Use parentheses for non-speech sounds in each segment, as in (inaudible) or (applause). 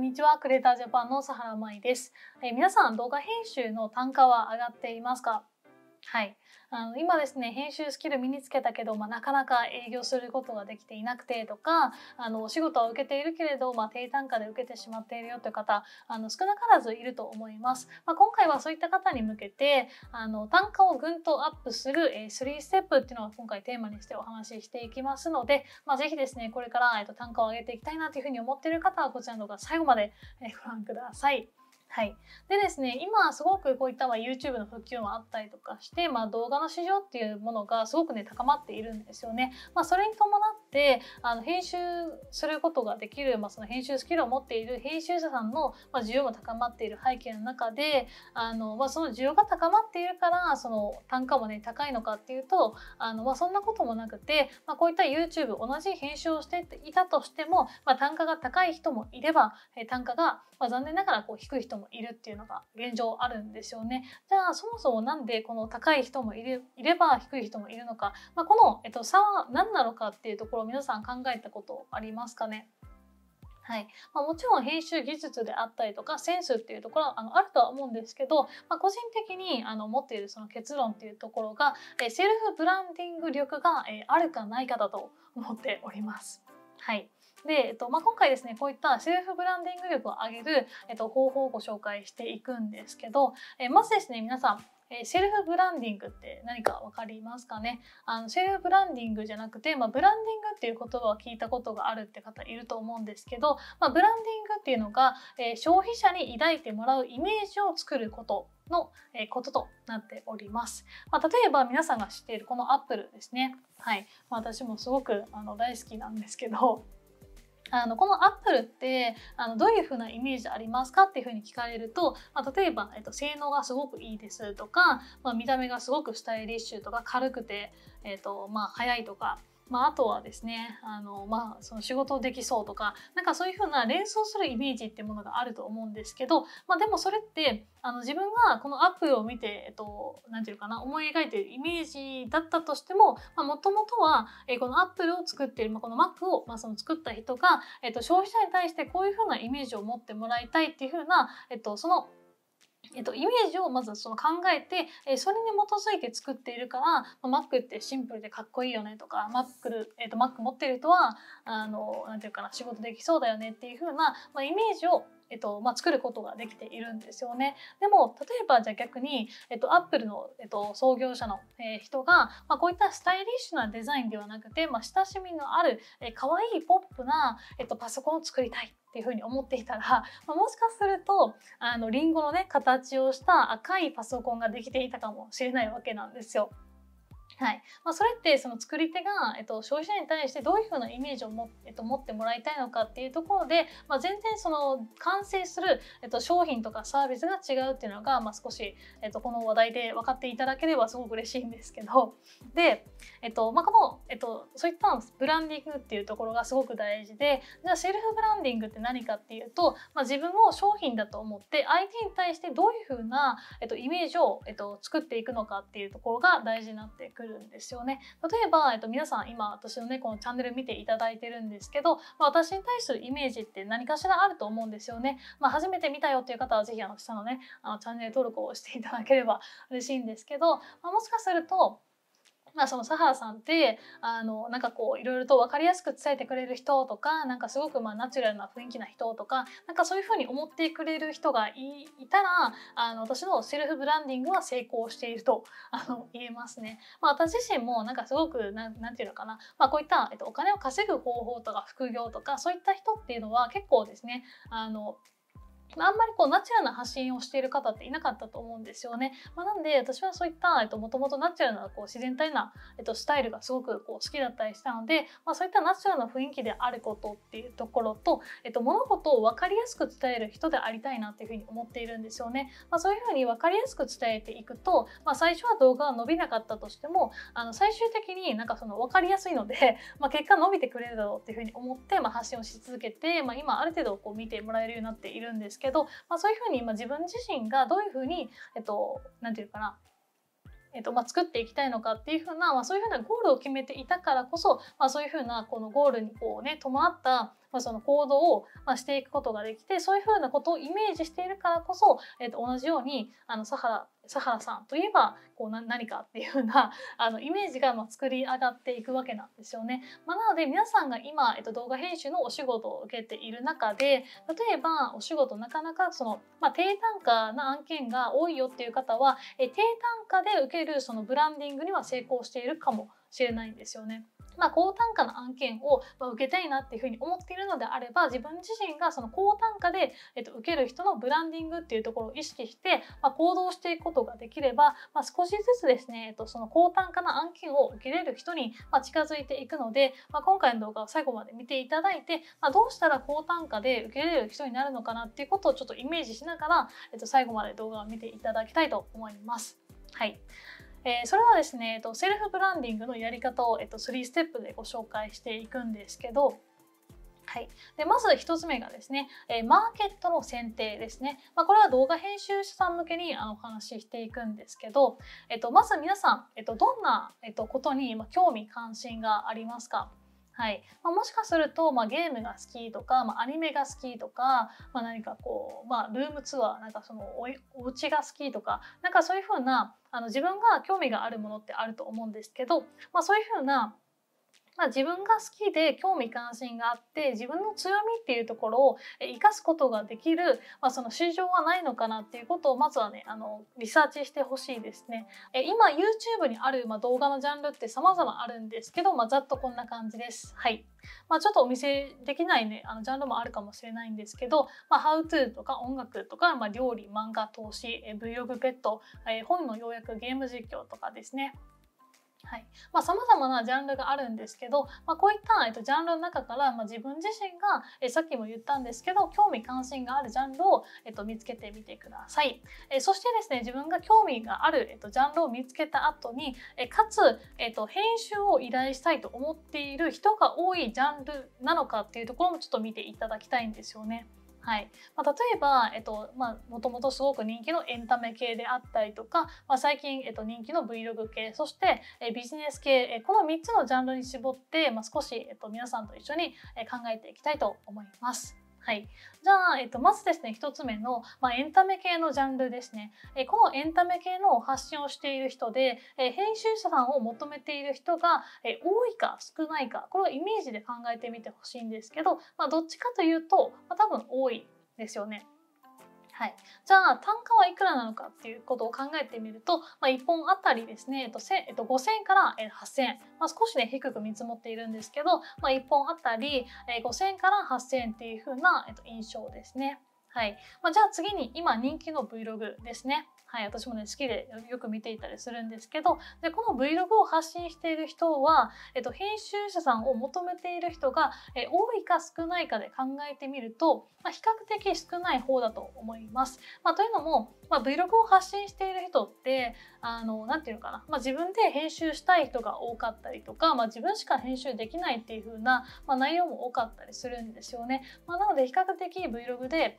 んにちはクレータージャパンの佐原舞です、えー、皆さん動画編集の単価は上がっていますかはい、あの今ですね編集スキル身につけたけど、まあ、なかなか営業することができていなくてとかあのお仕事は受けているけれど、まあ、低単価で受けてしまっているよという方あの少なからずいると思います、まあ、今回はそういった方に向けてあの単価をぐんとアップする、えー、3ステップっていうのを今回テーマにしてお話ししていきますので、まあ、ぜひですねこれから、えー、と単価を上げていきたいなというふうに思っている方はこちらの動画最後まで、えご覧ください。はい、でですね今すごくこういったまあ YouTube の普及もあったりとかして、まあ、動画の市場っていうものがすごくね高まっているんですよね。まあ、それに伴ってあの編集することができる、まあ、その編集スキルを持っている編集者さんの需要も高まっている背景の中であの、まあ、その需要が高まっているからその単価もね高いのかっていうとあの、まあ、そんなこともなくて、まあ、こういった YouTube 同じ編集をしていたとしても、まあ、単価が高い人もいれば単価が、まあ、残念ながらこう低い人ももいるっていうのが現状あるんですよね。じゃあそもそもなんでこの高い人もいれいれば低い人もいるのか、まあ、この、えっと、差は何なのかっていうところを皆さん考えたことありますかねはいまあ、もちろん編集技術であったりとかセンスっていうところはあのあるとは思うんですけど、まあ、個人的にあの持っているその結論っていうところが、えセルフブランディング力が、えあるかないかだと思っております。はいで、えっとまあ、今回ですねこういったセルフブランディング力を上げる、えっと、方法をご紹介していくんですけど、えまずですね皆さんえセルフブランディングって何か分かりますかねあのセルフブランディングじゃなくて、まあ、ブランディングっていう言葉を聞いたことがあるって方いると思うんですけど、まあ、ブランディングっていうのが、えー、消費者に抱いてもらうイメージを作ることの、えこととなっております。まあ、例えば皆さんが知っているこのアップルですね。はい。私もすごくあの大好きなんですけど、あのこのアップルってあのどういうふうなイメージありますかっていうふうに聞かれると、まあ、例えば、えっと、性能がすごくいいですとか、まあ、見た目がすごくスタイリッシュとか軽くて、えっとまあ、速いとかまあ、あとはですねあの、まあ、その仕事できそうとかなんかそういうふうな連想するイメージってものがあると思うんですけど、まあ、でもそれってあの自分がこのアップを見て、えっと、て言うかな思い描いてるイメージだったとしてももともとは、えこのアップルを作っている、まあ、この Mac を、まあ、その作った人が、えっと、消費者に対してこういうふうなイメージを持ってもらいたいっていうふうな、えっと、そのえっと、イメージをまずその考えて、えー、それに基づいて作っているから、まあ、Mac ってシンプルでかっこいいよねとか Mac,、えっと、Mac 持ってる人はあのなんていうかな仕事できそうだよねっていう風な、まあ、イメージをえっとまあ、作ることができているんですよね。でも例えばじゃあ逆に、えっと、アップルの、えっと、創業者の、えー、人が、まあ、こういったスタイリッシュなデザインではなくて、まあ、親しみのある、えー、可愛いポップな、えっと、パソコンを作りたいっていうふうに思っていたら、まあ、もしかするとあのリンゴのね形をした赤いパソコンができていたかもしれないわけなんですよ。はいまあ、それってその作り手が、えっと、消費者に対してどういうふうなイメージをも、えっと、持ってもらいたいのかっていうところで、まあ、全然その完成する、えっと、商品とかサービスが違うっていうのが、まあ、少し、えっと、この話題で分かっていただければすごく嬉しいんですけどで、えっとまあ、この、えっと、そういったブランディングっていうところがすごく大事でじゃあセルフブランディングって何かっていうと、まあ、自分を商品だと思って相手に対してどういうふうな、えっと、イメージを、えっと、作っていくのかっていうところが大事になってくるるんですよね。例えば、えっと、皆さん今私のねこのチャンネル見ていただいてるんですけど、まあ、私に対するイメージって何かしらあると思うんですよね。まあ、初めて見たよっていう方は是非あの下のねあのチャンネル登録をしていただければ嬉しいんですけど、まあ、もしかするとまあ、そのサハーさんってあのなんかこういろいろと分かりやすく伝えてくれる人とかなんかすごくまあナチュラルな雰囲気な人とかなんかそういうふうに思ってくれる人がいたらあの私のセルフブランディングは成功していると (laughs) あの言えますね。まあ、私自身もなんかすごくななんていうのかな、まあ、こういった、えっと、お金を稼ぐ方法とか副業とかそういった人っていうのは結構ですねあのまあ、あんまりこうナチュラルな発信をしている方っていなかったと思うんですよね。まあ、なんで私はそういった、えっと、もともとナチュラルなこう自然体な、えっと、スタイルがすごくこう好きだったりしたので、まあ、そういったナチュラルな雰囲気であることっていうところと、えっと、物事を分かりやすく伝える人でありたいなっていうふうに思っているんですよね。まあ、そういうふうに分かりやすく伝えていくと、まあ、最初は動画は伸びなかったとしてもあの最終的になんかその分かりやすいので、(laughs) まあ、結果伸びてくれるだろうっていうふうに思って、まあ、発信をし続けて、まあ、今ある程度こう見てもらえるようになっているんですけど、まあ、そういうふうに、自分自身がどういうふうにえっと、なんていうかなえっとまあ、作っていきたいのかっていうふうな、まあ、そういうふうなゴールを決めていたからこそ、まあ、そういうふうなこのゴールにこうね伴ったまあ、その行動を、ましていくことができてそういうふうなことをイメージしているからこそ、えっと同じようにあのサハラサハラさんといえばこう何かっていうふうな (laughs) あのイメージがまあ作り上がっていくわけなんですよね。まあ、なので皆さんが今、えっと、動画編集のお仕事を受けている中で例えばお仕事なかなかその、まあ、低単価な案件が多いよっていう方はえ低単価で受けるそのブランディングには成功しているかもしれないんですよね。まあ、高単価の案件を受けたいなっていうふうに思っているのであれば自分自身がその高単価で、えっと、受ける人のブランディングっていうところを意識して、まあ、行動していくことができれば、まあ、少しずつですね、えっと、その高単価な案件を受けれる人に、ま近づいていくので、まあ、今回の動画を最後まで見ていただいて、まどうしたら高単価で受けれる人になるのかなっていうことをちょっとイメージしながら、えっと、最後まで動画を見ていただきたいと思います。はいえー、それはですね、えっと、セルフブランディングのやり方を、えっと、3ステップでご紹介していくんですけど、はい、でまず1つ目がですね、えー、マーケットの選定ですね、まあ、これは動画編集者さん向けにあのお話ししていくんですけど、えっと、まず皆さん、えっと、どんな、えっと、ことに興味関心がありますかはいまあ、もしかすると、まあ、ゲームが好きとか、まあ、アニメが好きとか、まあ、何かこう、まあ、ルームツアーなんかそのおお家が好きとかなんかそういうふうなあの自分が興味があるものってあると思うんですけど、まあ、そういうふうなまあ、自分が好きで興味関心があって自分の強みっていうところを生かすことができる、まあ、その市場はないのかなっていうことをまずはねあのリサーチしてほしいですね。え今 YouTube にある、まあ、動画のジャンルって様々あるんですけど、まあ、ざっとこんな感じです。はい。まあ、ちょっとお見せできないねあのジャンルもあるかもしれないんですけど、まあ、How to とか音楽とか、まあ、料理漫画投資 Vlog ペット、え本の要約ゲーム実況とかですねはいまあ、様々なジャンルがあるんですけど、まあ、こういった、えっと、ジャンルの中から、まあ、自分自身が、えさっきも言ったんですけど興味関心があるジャンルを、えっと、見つけてみてください、えそしてですね自分が興味がある、えっと、ジャンルを見つけた後に、えかつ、えっと、編集を依頼したいと思っている人が多いジャンルなのかっていうところもちょっと見ていただきたいんですよね。はい。まあ、例えば、えっと、まあ、もともとすごく人気のエンタメ系であったりとか、まあ、最近、えっと、人気の Vlog 系、そして、えビジネス系、えこの3つのジャンルに絞って、まあ、少し、えっと、皆さんと一緒に考えていきたいと思います。はい、じゃあ、えっと、まずですね1つ目の、まあ、エンタメ系のジャンルですね、えこのエンタメ系の発信をしている人で、え編集者さんを求めている人が、え多いか少ないかこれをイメージで考えてみてほしいんですけど、まあ、どっちかというと、まあ、多分多いですよね。はい、じゃあ単価はいくらなのかっていうことを考えてみると、まあ、1本あたりですね、えっと5,000円から8,000円、まあ、少しね低く見積もっているんですけど、まあ、1本あたり5,000円から8,000円っていう風な、えっと、印象ですね。はいまあ、じゃあ次に今人気の Vlog ですね。はい、私もね、好きでよく見ていたりするんですけど、で、この Vlog を発信している人は、えっと、編集者さんを求めている人が、え多いか少ないかで考えてみると、まあ、比較的少ない方だと思います。まあ、というのも、まあ、Vlog を発信している人って、あの、なて言うのかな、まあ、自分で編集したい人が多かったりとか、ま自分しか編集できないっていう風な、ま内容も多かったりするんですよね。まなので、比較的 Vlog で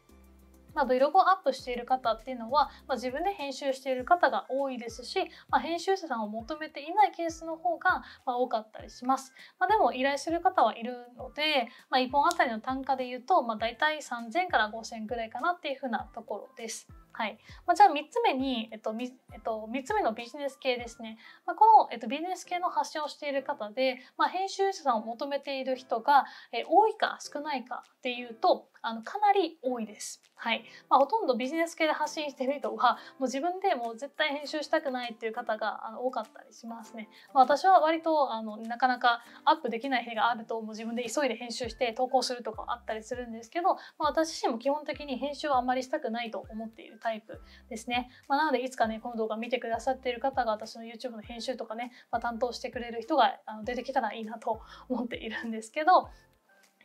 まあ、ブログをアップしている方っていうのは、まあ、自分で編集している方が多いですし、まあ、編集者さんを求めていないケースの方が、ま多かったりします。までも依頼する方はいるので、ま1本あたりの単価で言うと、まあ、大体3000から5000くらいかなっていうふうなところです。はい。まあ、じゃあ3つ目に、えっと、えっと、3つ目のビジネス系ですね。まあ、この、えっと、ビジネス系の発信をしている方で、まあ、編集者さんを求めている人が、え多いか少ないかっていうと、あの、かなり多いです。はい。まあ、ほとんどビジネス系で発信している人は、もう自分でもう絶対編集したくないっていう方があの多かったりしますね。まあ、私は割と、あの、なかなかアップできない日があると、もう自分で急いで編集して投稿するとかあったりするんですけど、まあ、私自身も基本的に編集はあんまりしたくないと思っているタイプですね。まあ、なのでいつかね、この動画見てくださっている方が私の YouTube の編集とかね、まあ、担当してくれる人が出てきたらいいなと思っているんですけど、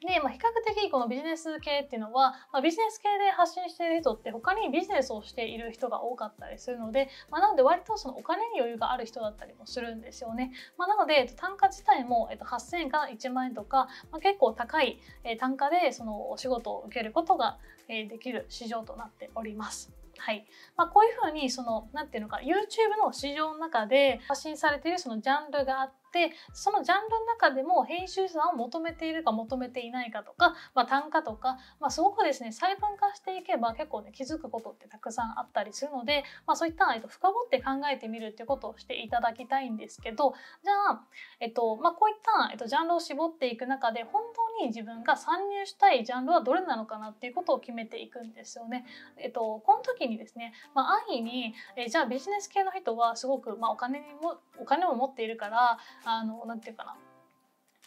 で、まあ、比較的このビジネス系っていうのは、まあ、ビジネス系で発信している人って他にビジネスをしている人が多かったりするので、まあ、なので割とそのお金に余裕がある人だったりもするんですよね。まあ、なので単価自体も8000円から1万円とか、まあ、結構高い単価でそのお仕事を受けることができる市場となっております。はいまあ、こういうふうにその何て言うのか YouTube の市場の中で発信されているそのジャンルがあっててそのジャンルの中でも編集さんを求めているか求めていないかとか、まあ、単価とか、まあ、すごくですね細分化していけば結構ね気づくことってたくさんあったりするので、まあ、そういった、えっと、深掘って考えてみるっていうことをしていただきたいんですけどじゃあ、えっとまあ、こういった、えっと、ジャンルを絞っていく中で本当に自分が参入したいジャンルはどれなのかなっていうことを決めていくんですよね。えっと、この時にですね、まあ、安易にえじゃあビジネス系の人はすごく、まあ、お金にもお金も持っているからあのなんていうかな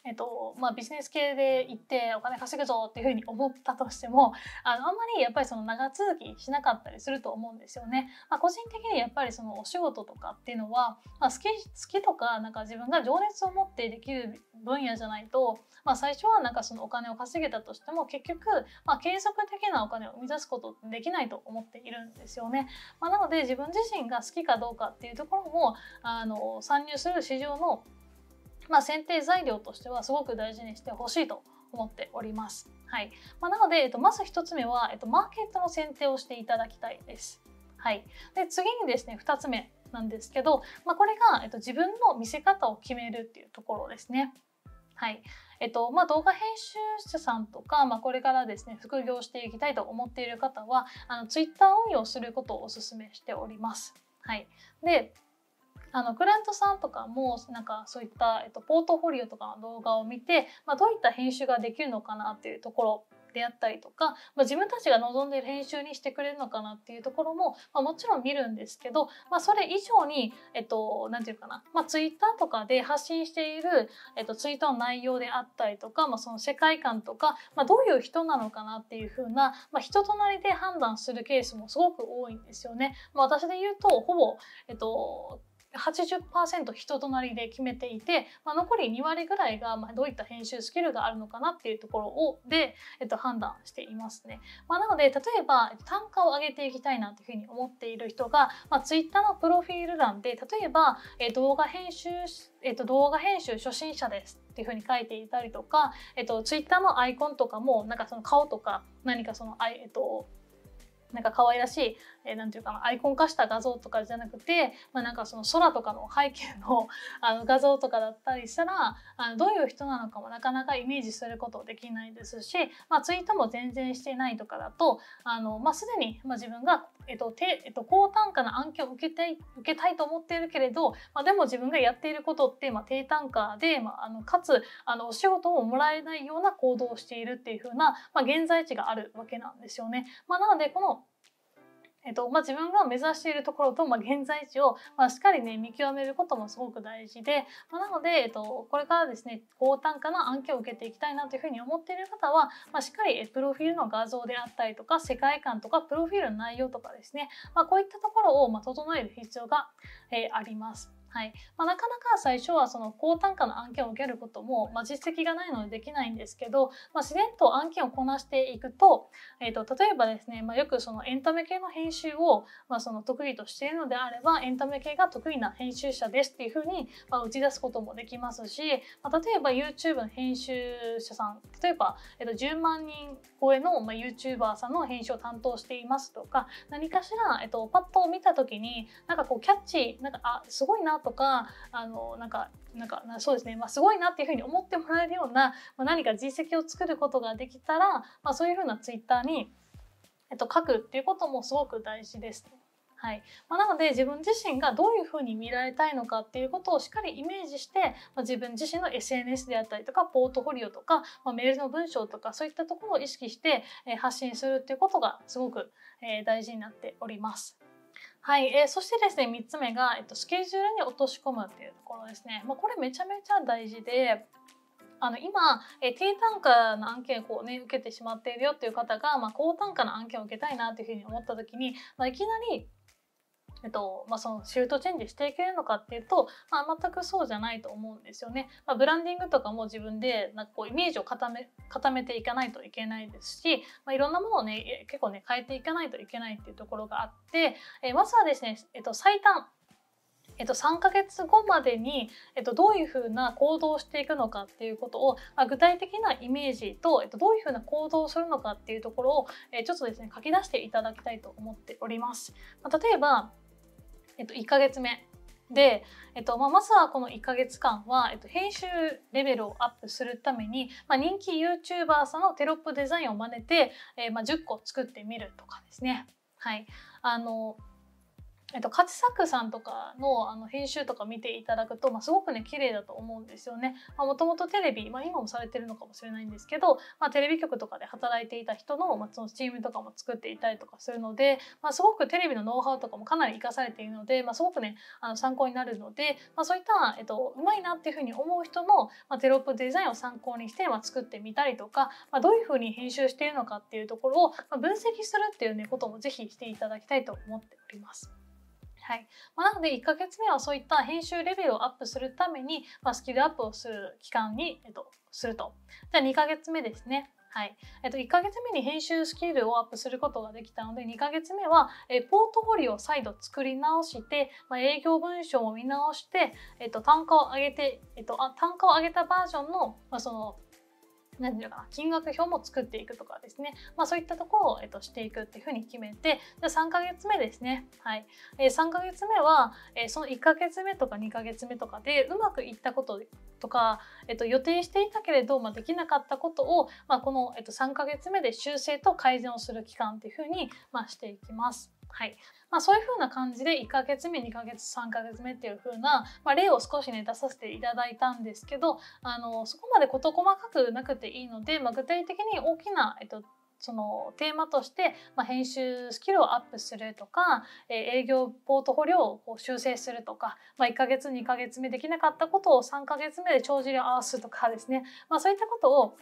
えっとまあ、ビジネス系で行ってお金稼ぐぞっていうふうに思ったとしてもあのあんまりやっぱりその長続きしなかったりすると思うんですよね。まあ、個人的にやっぱりそのお仕事とかっていうのは、まあ、好き好きとかなんか自分が情熱を持ってできる分野じゃないと、まあ、最初はなんかそのお金を稼げたとしても結局、まあ、継続的なお金を生み出すことってできないと思っているんですよね。まあ、なので自分自身が好きかどうかっていうところもあの参入する市場のまあ、定材料としてはすごく大事にしてほしいと思っております。はいまあ、なので、えっと、まず1つ目は、えっと、マーケットの選定をしていただきたいです。はい、で次にですね2つ目なんですけど、まあ、これが、えっと、自分の見せ方を決めるっていうところですね。はいえっとまあ、動画編集者さんとか、まあ、これからですね副業していきたいと思っている方はあの Twitter 運用することをお勧めしております。はい、であのクライアントさんとかもなんかそういった、えっと、ポートフォリオとかの動画を見て、まあ、どういった編集ができるのかなっていうところであったりとか、まあ、自分たちが望んでいる編集にしてくれるのかなっていうところも、まあ、もちろん見るんですけど、まあ、それ以上にえっと、ていうかな、まあ、ツイッターとかで発信している、えっと、ツイートの内容であったりとか、まあ、その世界観とか、まあ、どういう人なのかなっていうふうな、まあ、人となりで判断するケースもすごく多いんですよね。まあ、私で言うとほぼ、えっと80%人となりで決めていて、まあ、残り2割ぐらいが、まあ、どういった編集スキルがあるのかなっていうところをで、えっと、判断していますね。まあ、なので例えば単価を上げていきたいなというふうに思っている人が、まあ、Twitter のプロフィール欄で例えば、動画編集、えっと、動画編集初心者ですっていうふうに書いていたりとか、えっと、Twitter のアイコンとかもなんかその顔とか何かその、えっとなんか可愛らしいえー、なんていうかなアイコン化した画像とかじゃなくて、まあ、なんかその空とかの背景の (laughs) あの画像とかだったりしたらあのどういう人なのかもなかなかイメージすることできないですし、まあ、ツイートも全然してないとかだとあの、まあ、すでに、まあ、自分が、えっとてえっと、高単価な案件を受けたい受けたいと思っているけれど、まあ、でも自分がやっていることって、まあ、低単価で、まあ、あのかつあのお仕事をもらえないような行動をしているっていう風な、まあ、現在地があるわけなんですよね。まあ、なのでこのえっとまあ、自分が目指しているところと、まあ、現在地を、まあ、しっかりね見極めることもすごく大事で、まあ、なので、えっと、これからですね高単価な案件を受けていきたいなというふうに思っている方は、まあ、しっかりプロフィールの画像であったりとか世界観とかプロフィールの内容とかですね、まあ、こういったところを、まあ、整える必要が、えー、あります。はいまあ、なかなか最初はその高単価の案件を受けることも、まあ、実績がないのでできないんですけど、まあ、自然と案件をこなしていくと,、えーと、例えばですね、まあ、よくそのエンタメ系の編集を、まあ、その得意としているのであればエンタメ系が得意な編集者ですっていうふうに、まあ、打ち出すこともできますし、まあ、例えば YouTube の編集者さん例えば、えー、と10万人超えの、まあ、YouTuber さんの編集を担当していますとか何かしら、えーと、パッと見た時になんかこうキャッチーなんかあすごいなとかあのなんかなんかそうですね、まあ、すごいなっていうふうに思ってもらえるような、まあ、何か実績を作ることができたら、まあ、そういうふうなツイッターに、えっと、書くっていうこともすごく大事です、はいまあ、なので自分自身がどういうふうに見られたいのかっていうことをしっかりイメージして、まあ、自分自身の SNS であったりとかポートフォリオとか、まあ、メールの文章とかそういったところを意識して、え発信するっていうことがすごく、え大事になっております。はい、えー、そしてですね3つ目が、えっと、スケジュールに落とし込むっていうところですね、まあ、これめちゃめちゃ大事であの今、えー、低単価の案件をこう、ね、受けてしまっているよっていう方が、まあ、高単価の案件を受けたいなというふうに思った時に、まあ、いきなりえっとまあ、そのシフトチェンジしていけるのかっていうと、まあ、全くそうじゃないと思うんですよね。まあ、ブランディングとかも自分でなんかこうイメージを固め固めていかないといけないですし、まあ、いろんなものをね結構ね変えていかないといけないっていうところがあって、えー、まずはですね、えっと、最短えっと、3ヶ月後までに、えっと、どういうふうな行動をしていくのかっていうことを、まあ、具体的なイメージと、えっと、どういうふうな行動をするのかっていうところを、えちょっとですね書き出していただきたいと思っております。まあ、例えばえっと、1ヶ月目で、えっとまあ、まずはこの1ヶ月間は、えっと、編集レベルをアップするために、まあ、人気 YouTuber さんのテロップデザインを真似て、えー、まあ、10個作ってみるとかですね。はい、あのえっと、勝作さんとかのあの編集とか見ていただくと、まあ、すごくね綺麗だと思うんですよね。もともとテレビ、まあ、今もされてるのかもしれないんですけど、まあ、テレビ局とかで働いていた人の,、まあそのチームとかも作っていたりとかするので、まあ、すごくテレビのノウハウとかもかなり生かされているので、まあ、すごくねあの参考になるので、まあ、そういった、えっと、うまいなっていうふうに思う人の、まあ、テロップデザインを参考にして、まあ、作ってみたりとか、まあ、どういうふうに編集しているのかっていうところを、まあ、分析するっていう、ね、こともぜひしていただきたいと思っております。はい。まあ、なので1ヶ月目はそういった編集レベルをアップするために、まあ、スキルアップをする期間に、えっと、すると。じゃあ2ヶ月目ですね。はい。えっと、1ヶ月目に編集スキルをアップすることができたので、2ヶ月目は、えポートフォリオを再度作り直して、まあ、営業文章を見直して、えっと、単価を上げて、えっと、あ単価を上げたバージョンの、まあ、その、何ていうかな金額表も作っていくとかですね、まあ、そういったところを、えっと、していくっていうふうに決めてで3ヶ月目ですね、はいえー、3ヶ月目は、えー、その1ヶ月目とか2ヶ月目とかでうまくいったこととか、えっと、予定していたけれど、まあ、できなかったことを、まあ、この、えっと、3ヶ月目で修正と改善をする期間っていうふうに、まあ、していきます。はい。まあ、そういうふうな感じで1ヶ月目、2ヶ月、3ヶ月目っていうふうな、まあ、例を少しね、出させていただいたんですけど、あの、そこまで事細かくなくていいので、まあ、具体的に大きな、えっと、そのテーマとして、まあ、編集スキルをアップするとか、えー、営業ポートフォリオをこう修正するとか、まあ、1ヶ月2ヶ月目できなかったことを3ヶ月目で帳尻を合わすとかですね、まあ、そういったことを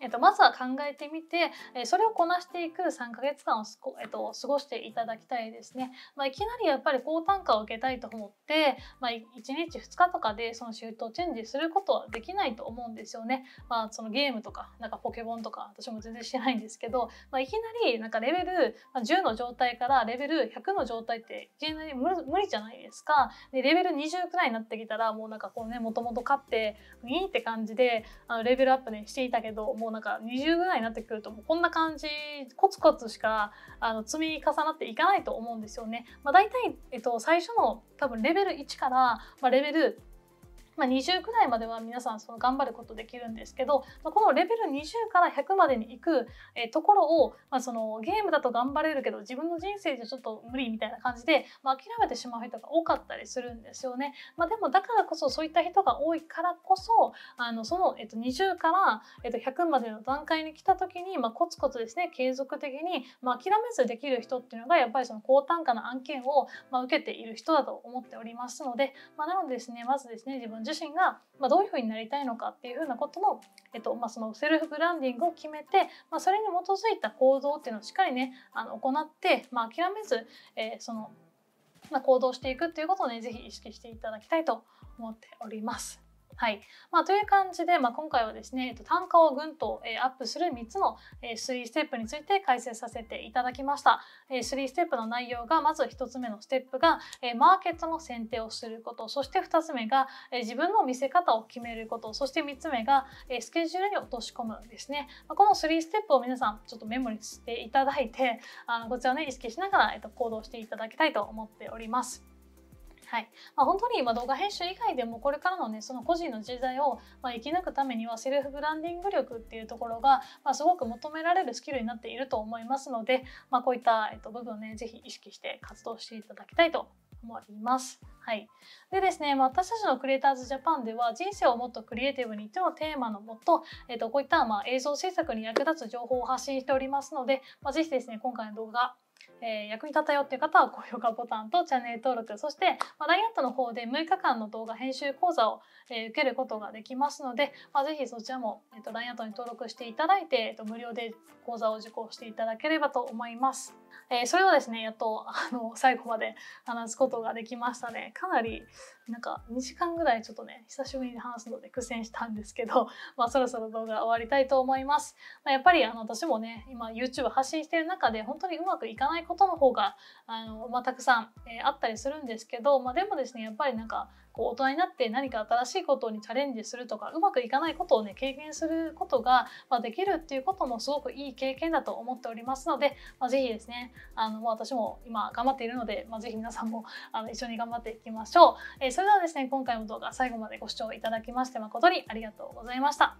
えっと、まずは考えてみて、えそれをこなしていく3ヶ月間をえっと、過ごしていただきたいですね。まあ、いきなりやっぱり高単価を受けたいと思って、まあ、1日2日とかでそのシフトチェンジすることはできないと思うんですよね。まあ、そのゲームとかなんかポケモンとか私も全然してないんですけど、まあ、いきなりなんかレベル10の状態からレベル100の状態っていきなり無理じゃないですか。でレベル20くらいになってきたらもうなんかこうねもともと勝っていいって感じであのレベルアップねしていたけどもうなんか20ぐらいになってくるともうこんな感じコツコツしかあの積み重なっていかないと思うんですよね。まあ、大体、えっと、最初の多分レベル1から、まあ、レベルまあ、20ぐらいまでは皆さんその頑張ることできるんですけどこのレベル20から100までに行く、えところを、まあ、そのゲームだと頑張れるけど自分の人生じゃちょっと無理みたいな感じで、まあ、諦めてしまう人が多かったりするんですよね。まあ、でもだからこそそういった人が多いからこそあのその、えっと、20から、えっと、100までの段階に来た時に、まあ、コツコツですね継続的に、まあ、諦めずできる人っていうのがやっぱりその高単価な案件を、まあ、受けている人だと思っておりますので、まあ、なのでですねまずですね自分自身が、まあ、どういうふうになりたいのかっていうふうなことの,、えっとまあ、そのセルフブランディングを決めて、まあ、それに基づいた行動っていうのをしっかりねあの行って、まあ、諦めず、えー、そのまあ、行動していくっていうことをね是非意識していただきたいと思っております。はい。まあ、という感じで、まあ、今回はですね、えっと、単価をぐんと、えー、アップする3つの、えー、3ステップについて解説させていただきました。えー、3ステップの内容が、まず1つ目のステップが、えー、マーケットの選定をすること、そして2つ目が、えー、自分の見せ方を決めること、そして3つ目が、えー、スケジュールに落とし込むですね。まあ、この3ステップを皆さんちょっとメモにしていただいて、あのこちらをね、意識しながら、えっと、行動していただきたいと思っております。はい。まあ、本当に今動画編集以外でもこれからのねその個人の時代をま生き抜くためにはセルフブランディング力っていうところがまあすごく求められるスキルになっていると思いますので、まあ、こういったえっと部分をねぜひ意識して活動していただきたいと思います。はい、でですね、ま私たちのクリエイターズジャパンでは人生をもっとクリエイティブにというのをテーマのもと、えっとこういったまあ映像制作に役立つ情報を発信しておりますので、まあ、ぜひですね今回の動画えー、役に立ったよっていう方は高評価ボタンとチャンネル登録そして、まあ、LINE アットの方で6日間の動画編集講座を、えー、受けることができますので、まあ、ぜひそちらも、えーと、ラ LINE アットに登録していただいて、えーと、無料で講座を受講していただければと思います。えー、それをですねやっとあの最後まで話すことができましたねかなりなんか2時間ぐらいちょっとね久しぶりに話すので苦戦したんですけど、(laughs) まあ、そろそろ動画終わりたいと思います。まあ、やっぱりあの私もね今 YouTube 発信してる中で本当にうまくいかないことの方があの、まあ、たくさん、えー、あったりするんですけど、まあ、でもですねやっぱりなんかこう大人になって何か新しいことにチャレンジするとかうまくいかないことをね経験することが、まあ、できるっていうこともすごくいい経験だと思っておりますので、まあ、ぜひですねあの、ま私も今頑張っているので、まあ、ぜひ皆さんもあの一緒に頑張っていきましょう、えー、それではですね今回の動画最後までご視聴いただきまして誠にありがとうございました。